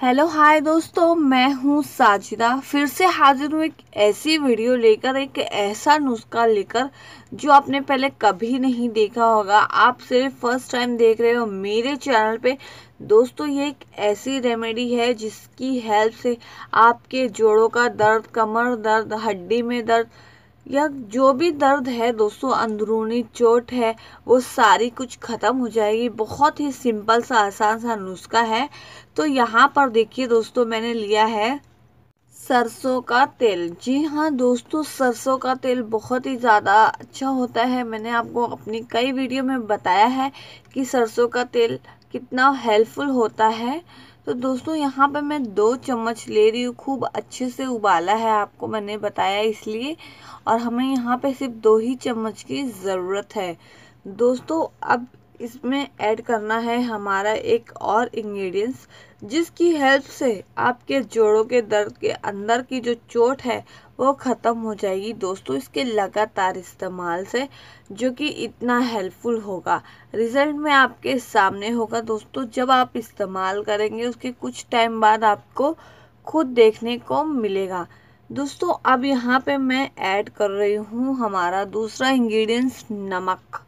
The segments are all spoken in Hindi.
हेलो हाय दोस्तों मैं हूँ साजिदा फिर से हाजिर हूँ एक ऐसी वीडियो लेकर एक ऐसा नुस्खा लेकर जो आपने पहले कभी नहीं देखा होगा आप सिर्फ फर्स्ट टाइम देख रहे हो मेरे चैनल पे दोस्तों ये एक ऐसी रेमेडी है जिसकी हेल्प से आपके जोड़ों का दर्द कमर दर्द हड्डी में दर्द या जो भी दर्द है दोस्तों अंदरूनी चोट है वो सारी कुछ ख़त्म हो जाएगी बहुत ही सिंपल सा आसान सा नुस्खा है तो यहाँ पर देखिए दोस्तों मैंने लिया है सरसों का तेल जी हाँ दोस्तों सरसों का तेल बहुत ही ज़्यादा अच्छा होता है मैंने आपको अपनी कई वीडियो में बताया है कि सरसों का तेल कितना हेल्पफुल होता है तो दोस्तों यहाँ पे मैं दो चम्मच ले रही हूँ खूब अच्छे से उबाला है आपको मैंने बताया इसलिए और हमें यहाँ पे सिर्फ दो ही चम्मच की ज़रूरत है दोस्तों अब इसमें ऐड करना है हमारा एक और इंग्रेडिएंट्स जिसकी हेल्प से आपके जोड़ों के दर्द के अंदर की जो चोट है वो ख़त्म हो जाएगी दोस्तों इसके लगातार इस्तेमाल से जो कि इतना हेल्पफुल होगा रिज़ल्ट में आपके सामने होगा दोस्तों जब आप इस्तेमाल करेंगे उसके कुछ टाइम बाद आपको खुद देखने को मिलेगा दोस्तों अब यहाँ पे मैं ऐड कर रही हूँ हमारा दूसरा इंग्रेडिएंट्स नमक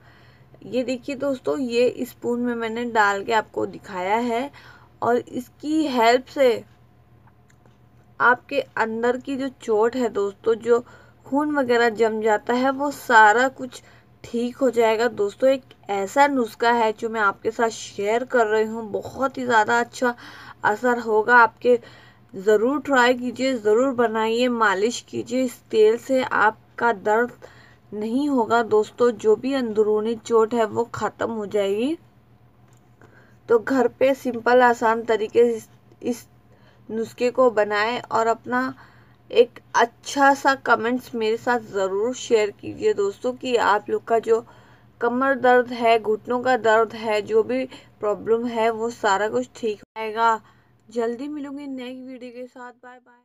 ये देखिए दोस्तों ये स्पून में मैंने डाल के आपको दिखाया है और इसकी हेल्प से आपके अंदर की जो चोट है दोस्तों जो खून वगैरह जम जाता है वो सारा कुछ ठीक हो जाएगा दोस्तों एक ऐसा नुस्खा है जो मैं आपके साथ शेयर कर रही हूँ बहुत ही ज़्यादा अच्छा असर होगा आपके ज़रूर ट्राई कीजिए ज़रूर बनाइए मालिश कीजिए इस तेल से आपका दर्द नहीं होगा दोस्तों जो भी अंदरूनी चोट है वो ख़त्म हो जाएगी तो घर पे सिंपल आसान तरीके से इस नुस्खे को बनाएं और अपना एक अच्छा सा कमेंट्स मेरे साथ ज़रूर शेयर कीजिए दोस्तों कि आप लोग का जो कमर दर्द है घुटनों का दर्द है जो भी प्रॉब्लम है वो सारा कुछ ठीक आएगा जल्दी मिलूंगी नेक्स्ट वीडियो के साथ बाय बाय